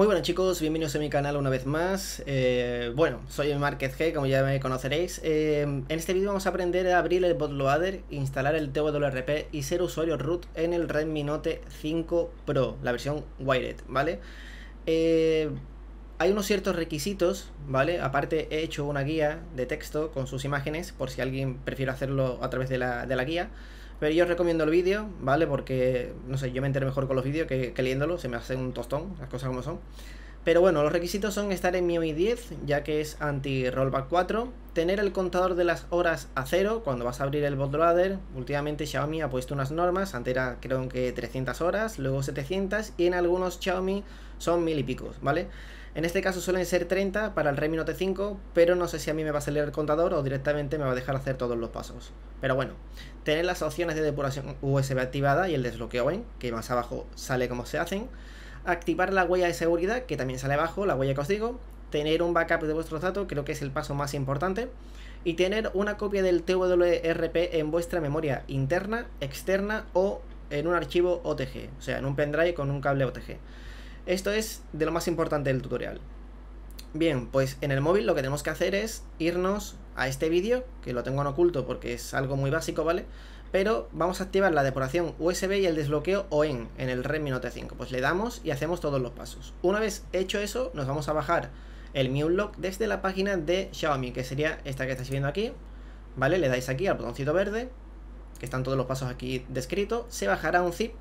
Muy buenas chicos, bienvenidos a mi canal una vez más. Eh, bueno, soy Márquez G, como ya me conoceréis. Eh, en este vídeo vamos a aprender a abrir el bootloader, instalar el TWRP y ser usuario root en el Redmi Note 5 Pro, la versión Wired, ¿vale? Eh, hay unos ciertos requisitos, ¿vale? Aparte he hecho una guía de texto con sus imágenes, por si alguien prefiere hacerlo a través de la, de la guía. Pero yo os recomiendo el vídeo, ¿vale? Porque, no sé, yo me enteré mejor con los vídeos que, leyéndolo, se me hace un tostón, las cosas como son. Pero bueno, los requisitos son estar en MIUI 10, ya que es anti-rollback 4, tener el contador de las horas a cero cuando vas a abrir el bootloader. Últimamente Xiaomi ha puesto unas normas, antes era creo que 300 horas, luego 700 y en algunos Xiaomi son mil y pico, ¿vale? vale en este caso suelen ser 30 para el Redmi Note 5, pero no sé si a mí me va a salir el contador o directamente me va a dejar hacer todos los pasos. Pero bueno, tener las opciones de depuración USB activada y el desbloqueo en, que más abajo sale como se hacen. Activar la huella de seguridad, que también sale abajo, la huella que os digo. Tener un backup de vuestros datos, creo que es el paso más importante. Y tener una copia del TWRP en vuestra memoria interna, externa o en un archivo OTG, o sea, en un pendrive con un cable OTG. Esto es de lo más importante del tutorial. Bien, pues en el móvil lo que tenemos que hacer es irnos a este vídeo, que lo tengo en oculto porque es algo muy básico, ¿vale? Pero vamos a activar la depuración USB y el desbloqueo OEN en el Redmi Note 5. Pues le damos y hacemos todos los pasos. Una vez hecho eso, nos vamos a bajar el Mi desde la página de Xiaomi, que sería esta que estáis viendo aquí, ¿vale? Le dais aquí al botoncito verde, que están todos los pasos aquí descritos, se bajará un zip,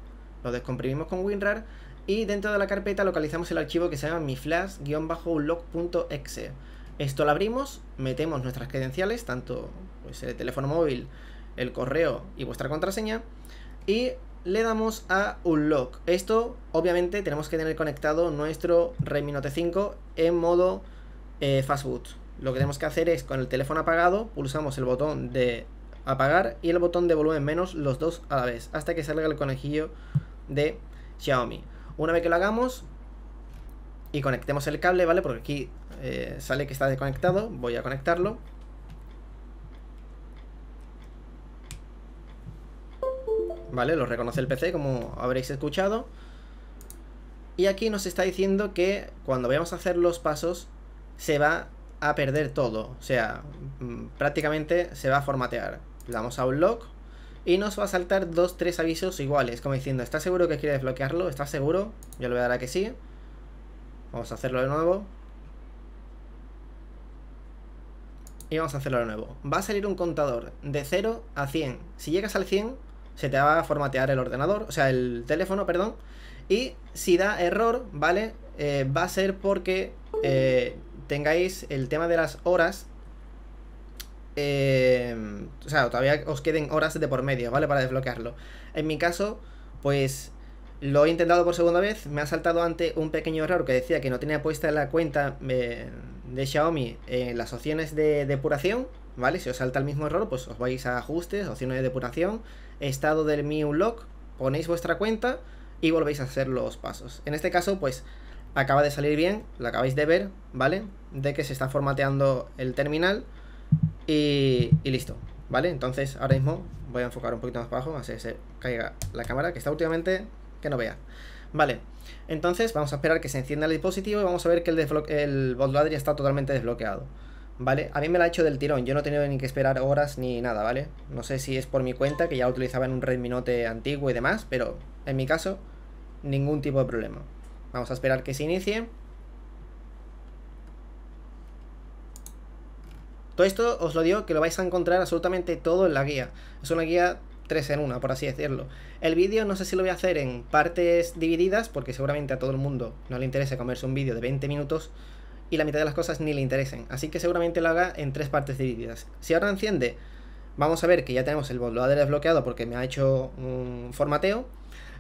lo descomprimimos con WinRAR, y dentro de la carpeta localizamos el archivo que se llama miflash-unlock.exe. Esto lo abrimos, metemos nuestras credenciales, tanto pues, el teléfono móvil, el correo y vuestra contraseña, y le damos a Unlock. Esto, obviamente, tenemos que tener conectado nuestro Redmi Note 5 en modo eh, fastboot. Lo que tenemos que hacer es, con el teléfono apagado, pulsamos el botón de apagar y el botón de volumen menos los dos a la vez, hasta que salga el conejillo de Xiaomi. Una vez que lo hagamos y conectemos el cable, ¿vale? Porque aquí eh, sale que está desconectado, voy a conectarlo. ¿Vale? Lo reconoce el PC, como habréis escuchado. Y aquí nos está diciendo que cuando vayamos a hacer los pasos, se va a perder todo. O sea, mm, prácticamente se va a formatear. Le damos a un lock y nos va a saltar dos, tres avisos iguales, como diciendo, ¿estás seguro que quieres desbloquearlo? ¿Estás seguro? Yo le voy a dar a que sí. Vamos a hacerlo de nuevo. Y vamos a hacerlo de nuevo. Va a salir un contador de 0 a 100. Si llegas al 100, se te va a formatear el ordenador, o sea, el teléfono, perdón. Y si da error, ¿vale? Eh, va a ser porque eh, tengáis el tema de las horas Em, o sea, todavía os queden horas de por medio, ¿vale? Para desbloquearlo. En mi caso, pues lo he intentado por segunda vez, me ha saltado ante un pequeño error que decía que no tenía puesta la cuenta eh, de Xiaomi en eh, las opciones de depuración, ¿vale? Si os salta el mismo error, pues os vais a ajustes, opciones de depuración, estado del Mi Unlock, ponéis vuestra cuenta y volvéis a hacer los pasos. En este caso, pues acaba de salir bien, lo acabáis de ver, ¿vale? De que se está formateando el terminal y, listo, ¿vale? Entonces ahora mismo voy a enfocar un poquito más abajo, así que se caiga la cámara, que está últimamente que no vea. Vale, entonces vamos a esperar que se encienda el dispositivo y vamos a ver que el, el ya está totalmente desbloqueado. ¿Vale? A mí me la ha hecho del tirón, yo no he tenido ni que esperar horas ni nada, ¿vale? No sé si es por mi cuenta, que ya lo utilizaba en un Redmi Note antiguo y demás, pero en mi caso, ningún tipo de problema. Vamos a esperar que se inicie Todo esto os lo digo que lo vais a encontrar absolutamente todo en la guía. Es una guía 3 en 1, por así decirlo. El vídeo no sé si lo voy a hacer en partes divididas, porque seguramente a todo el mundo no le interese comerse un vídeo de 20 minutos y la mitad de las cosas ni le interesen. Así que seguramente lo haga en tres partes divididas. Si ahora enciende, vamos a ver que ya tenemos el bootloader desbloqueado porque me ha hecho un formateo.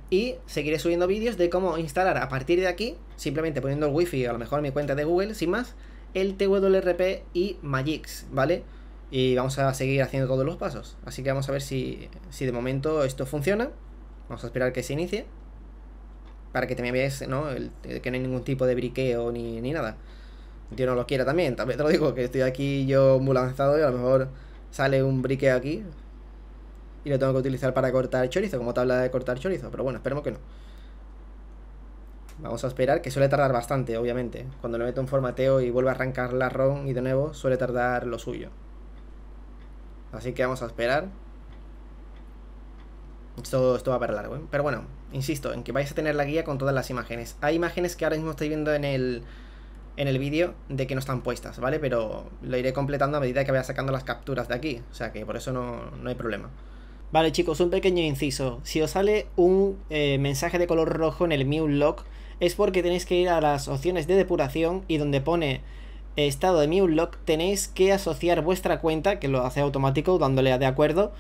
Y seguiré subiendo vídeos de cómo instalar a partir de aquí, simplemente poniendo el wifi a lo mejor mi cuenta de Google, sin más, el TWRP y Magix, ¿vale? Y vamos a seguir haciendo todos los pasos. Así que vamos a ver si, si de momento esto funciona. Vamos a esperar que se inicie. Para que también veáis, ¿no? Eh, que no hay ningún tipo de briqueo ni, nada. Yo no lo quiera también, también te lo digo, que estoy aquí yo muy lanzado y a lo mejor sale un briqueo aquí. Y lo tengo que utilizar para cortar chorizo, como tabla de cortar chorizo. Pero bueno, esperemos que no. Vamos a esperar, que suele tardar bastante, obviamente. Cuando le meto un formateo y vuelve a arrancar la ROM y de nuevo, suele tardar lo suyo. Así que vamos a esperar. Esto, esto va para largo, ¿eh? Pero bueno, insisto, en que vais a tener la guía con todas las imágenes. Hay imágenes que ahora mismo estoy viendo en el, en el vídeo de que no están puestas, ¿vale? Pero lo iré completando a medida que vaya sacando las capturas de aquí. O sea que por eso no, no hay problema. Vale chicos, un pequeño inciso. Si os sale un eh, mensaje de color rojo en el Lock, es porque tenéis que ir a las opciones de depuración y donde pone eh, estado de mi unlock tenéis que asociar vuestra cuenta, que lo hace automático dándole a de acuerdo,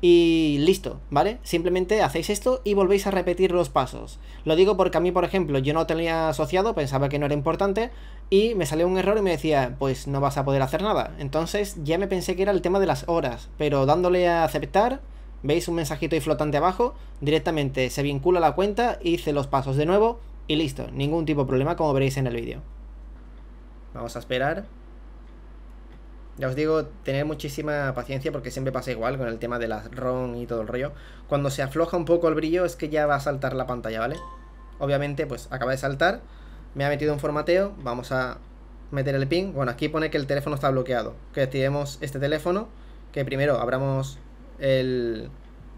y listo, ¿vale? Simplemente hacéis esto y volvéis a repetir los pasos. Lo digo porque a mí, por ejemplo, yo no tenía asociado, pensaba que no era importante, y me salió un error y me decía, pues no vas a poder hacer nada. Entonces ya me pensé que era el tema de las horas, pero dándole a aceptar, veis un mensajito y flotante abajo, directamente se vincula la cuenta, hice los pasos de nuevo, y listo, ningún tipo de problema como veréis en el vídeo. Vamos a esperar. Ya os digo, tener muchísima paciencia porque siempre pasa igual con el tema de las ROM y todo el rollo. Cuando se afloja un poco el brillo es que ya va a saltar la pantalla, ¿vale? Obviamente, pues acaba de saltar. Me ha metido un formateo. Vamos a meter el pin Bueno, aquí pone que el teléfono está bloqueado. Que activemos este teléfono. Que primero abramos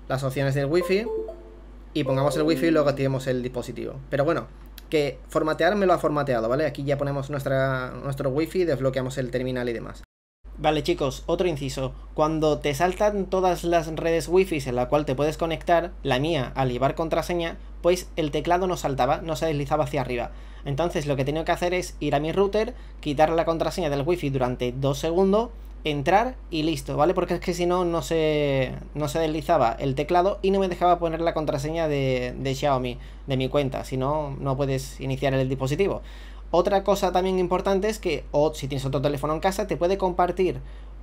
las opciones del wifi y pongamos el wifi y luego activemos el dispositivo. Pero bueno, que formatear me lo ha formateado, ¿vale? Aquí ya ponemos nuestra, nuestro wifi, desbloqueamos el terminal y demás. Vale chicos, otro inciso. Cuando te saltan todas las redes wifi en la cual te puedes conectar, la mía al llevar contraseña, pues el teclado no saltaba, no se deslizaba hacia arriba. Entonces lo que tengo que hacer es ir a mi router, quitar la contraseña del wifi durante dos segundos entrar y listo, ¿vale? Porque es que si no, no se, no se deslizaba el teclado y no me dejaba poner la contraseña de, Xiaomi, de mi cuenta, si no, no puedes iniciar el dispositivo. Otra cosa también importante es que o si tienes otro teléfono en casa te puede compartir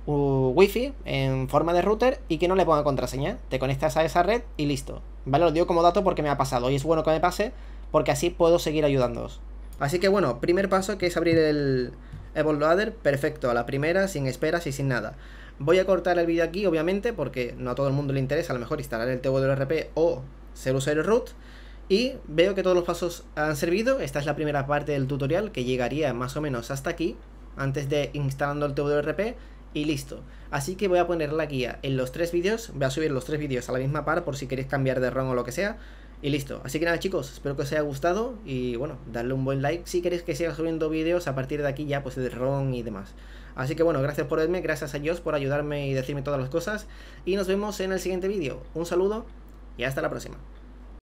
uh, wifi en forma de router y que no le ponga contraseña. Te conectas a esa red y listo. Vale, lo digo como dato porque me ha pasado y es bueno que me pase porque así puedo seguir ayudándoos. Así que bueno, primer paso que es abrir el, Evil Loader, perfecto, a la primera, sin esperas y sin nada. Voy a cortar el vídeo aquí, obviamente, porque no a todo el mundo le interesa a lo mejor instalar el TWRP o ser usuario root. Y veo que todos los pasos han servido. Esta es la primera parte del tutorial que llegaría más o menos hasta aquí, antes de instalando el TWRP y listo. Así que voy a poner la guía en los tres vídeos, voy a subir los tres vídeos a la misma par por si queréis cambiar de ROM o lo que sea, y listo. Así que nada chicos, espero que os haya gustado y bueno, darle un buen like si queréis que siga subiendo vídeos a partir de aquí ya pues de ron y demás. Así que bueno, gracias por verme, gracias a Dios por ayudarme y decirme todas las cosas y nos vemos en el siguiente vídeo. Un saludo y hasta la próxima.